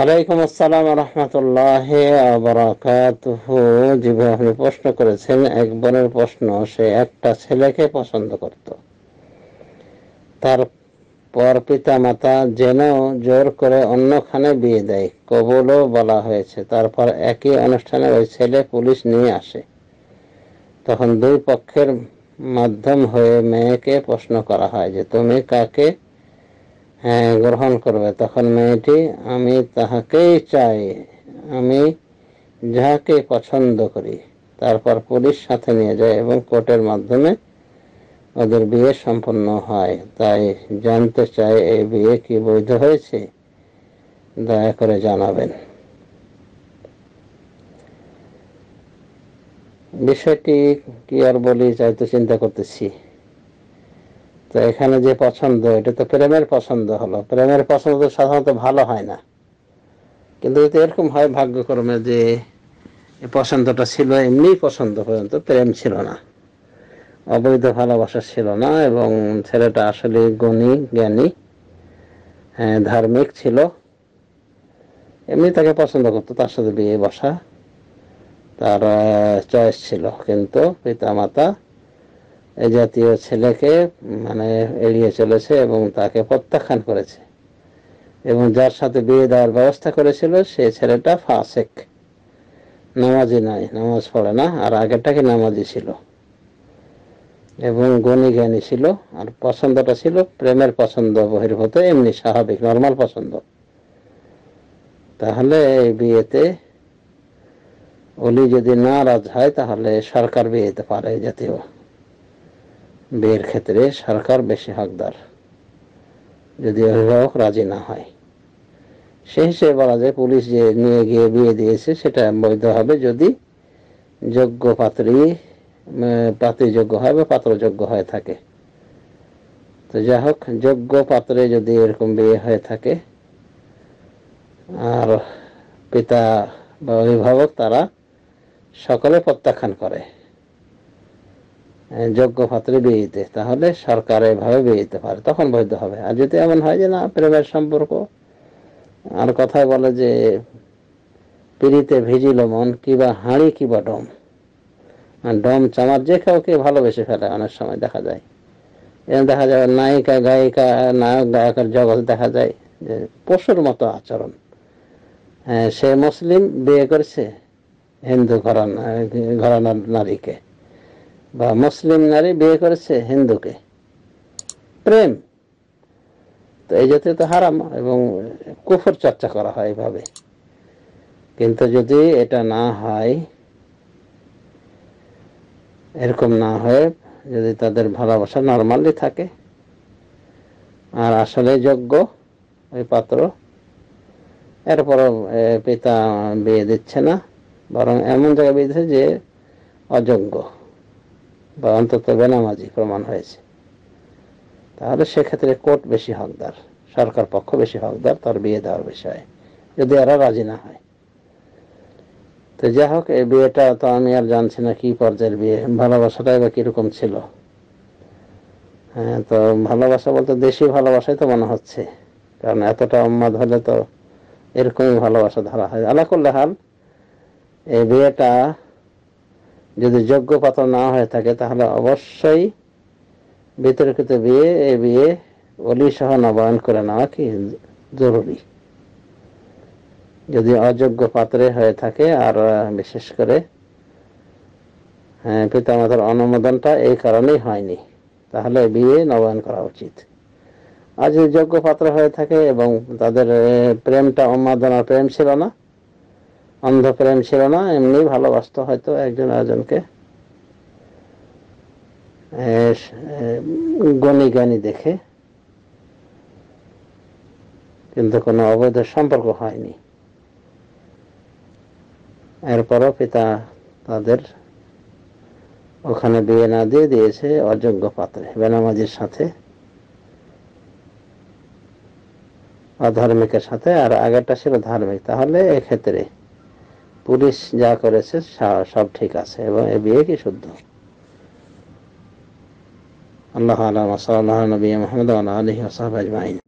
আলাইকুম আসসালাম রহমতুল্লাহ জীবন যেভাবে প্রশ্ন করেছেন এক বোনের প্রশ্ন সে একটা ছেলেকে পছন্দ করত পর পিতা মাতা যেন জোর করে অন্যখানে বিয়ে দেয় কবলও বলা হয়েছে তারপর একই অনুষ্ঠানে ওই ছেলে পুলিশ নিয়ে আসে তখন দুই পক্ষের মাধ্যম হয়ে মেয়েকে প্রশ্ন করা হয় যে তুমি কাকে হ্যাঁ, গ্রহণ করবে তখন মেয়েটি আমি তাহাকেই চাই আমি যাহাকে পছন্দ করি তারপর পুলিশ সাথে নিয়ে যায় এবং কোর্টের মাধ্যমে ওদের বিয়ে সম্পন্ন হয় তাই জানতে চাই এই বিয়ে কি বৈধ হয়েছে দয়া করে জানাবেন বিষয়টি কি আর বলি চাইতে চিন্তা করতেছি তো এখানে যে পছন্দ এটা তো প্রেমের পছন্দ হলো প্রেমের পছন্দ তো সাধারণত ভালো হয় না কিন্তু এতে এরকম হয় ভাগ্যক্রমে যে পছন্দটা ছিল এমনি পছন্দ পর্যন্ত প্রেম ছিল না অবৈধ ভালোবাসা ছিল না এবং ছেলেটা আসলে গুণী জ্ঞানী হ্যাঁ, ধার্মিক ছিল এমনি তাকে পছন্দ করতো তার সাথে বিয়ে বসা তার চয়েস ছিল কিন্তু পিতা মাতা এ জাতীয় ছেলেকে মানে এড়িয়ে চলেছে এবং তাকে প্রত্যাখ্যান করেছে এবং যার সাথে বিয়ে দেওয়ার ব্যবস্থা করেছিল সে ছেলেটা ফাসেক নামাজি নয় নামাজ পড়ে না আর আগেরটাকে নামাজি ছিল এবং গণি জ্ঞানী ছিল আর পছন্দটা ছিল প্রেমের পছন্দ বহির্ভূত এমনি স্বাভাবিক নর্মাল পছন্দ তাহলে এই বিয়েতে অলি যদি নারাজ হয় তাহলে সরকার বিয়ে দিতে পারে জাতীয় বিয়ের ক্ষেত্রে সরকার বেশি হকদার যদি অভিভাবক রাজি না হয় সেই হিসেবে বলা যায় পুলিশ যে নিয়ে গিয়ে বিয়ে দিয়েছে সেটা বৈধ হবে যদি যোগ্য পাত্রী যোগ্য হয় বা পাত্র যোগ্য হয়ে থাকে তো যাই হোক যোগ্য পাত্রে যদি এরকম বিয়ে হয়ে থাকে আর পিতা বা অভিভাবক তারা সকলে প্রত্যাখ্যান করে যোগ্য পাত্রে বিয়ে দিতে তাহলে সরকার এভাবে বিয়ে দিতে পারে তখন বৈধ হবে আর যদি এমন হয় যে না প্রেমের সম্পর্ক আর কথায় বলে যে পিড়িতে ভিজিল মন কিবা হাঁড়ি কিবা ডম আর ডম চামার যে কাউকে ভালোবেসে ফেলে অনেক সময় দেখা যায় এরকম দেখা যায় নায়িকা গায়িকা নায়ক গায়কের জগৎ দেখা যায় যে পশুর মতো আচরণ হ্যাঁ, সে মুসলিম বিয়ে করছে হিন্দু ঘরান ঘরানার নারীকে বা মুসলিম নারী বিয়ে করেছে হিন্দুকে প্রেম তো এই জাতীয় তো হারাম এবং কুফর চর্চা করা হয় এভাবে কিন্তু যদি এটা না হয় এরকম না হয়ে যদি তাদের ভালোবাসা নর্মালি থাকে আর আসলে যোগ্য ওই পাত্র এরপরও পিতা বিয়ে দিচ্ছে না বরং এমন জায়গায় বিয়ে দিচ্ছে যে অযোগ্য বা অন্তত বেনামাজি প্রমাণ হয়েছে তাহলে সেক্ষেত্রে কোর্ট বেশি হকদার সরকার পক্ষ বেশি হকদার তার বিয়ে দেওয়ার বিষয়ে যদি এরা রাজি না হয় তো যাই হোক এই বিয়েটা তো আমি আর জানছি না কি পর্যায়ের বিয়ে ভালোবাসাটাই বা কিরকম ছিল হ্যাঁ তো ভালোবাসা বলতে দেশি ভালোবাসাই তো মনে হচ্ছে কারণ এতটা উম্মাদ হলে তো এরকমই ভালোবাসা ধরা হয় আলাকুল্লাহাল এই বিয়েটা যদি যোগ্য পাত্র না হয়ে থাকে তাহলে অবশ্যই বিতর্কিত বিয়ে এ বিয়ে অলি সহ নবায়ন করে নেওয়া কি জরুরি যদি অযোগ্য পাত্রে হয়ে থাকে আর বিশেষ করে হ্যাঁ, পিতামাতার অনুমোদনটা এই কারণেই হয়নি তাহলে বিয়ে নবায়ন করা উচিত আর যদি যোগ্য পাত্র হয়ে থাকে এবং তাদের প্রেমটা উন্মাদনার প্রেম ছিল না অন্ধপ্রেম ছিল না এমনি ভালোবাসত হয়তো একজন আরেকজনকে গণি গানি দেখে কিন্তু কোনো অবৈধ সম্পর্ক হয়নি এরপরও পিতা তাদের ওখানে বিয়ে না দিয়ে দিয়েছে অযোগ্য পাত্রে বেনামাজির সাথে অধার্মিকের সাথে আর আগেরটা ছিল ধার্মিক তাহলে এক্ষেত্রে পুলিশ যা করেছে সব ঠিক আছে এবং এ বিয়ে কি শুদ্ধ আল্লাহ আলম সাল্লাহ নবী মোহাম্মদ আলহ সাহাব আজমাইন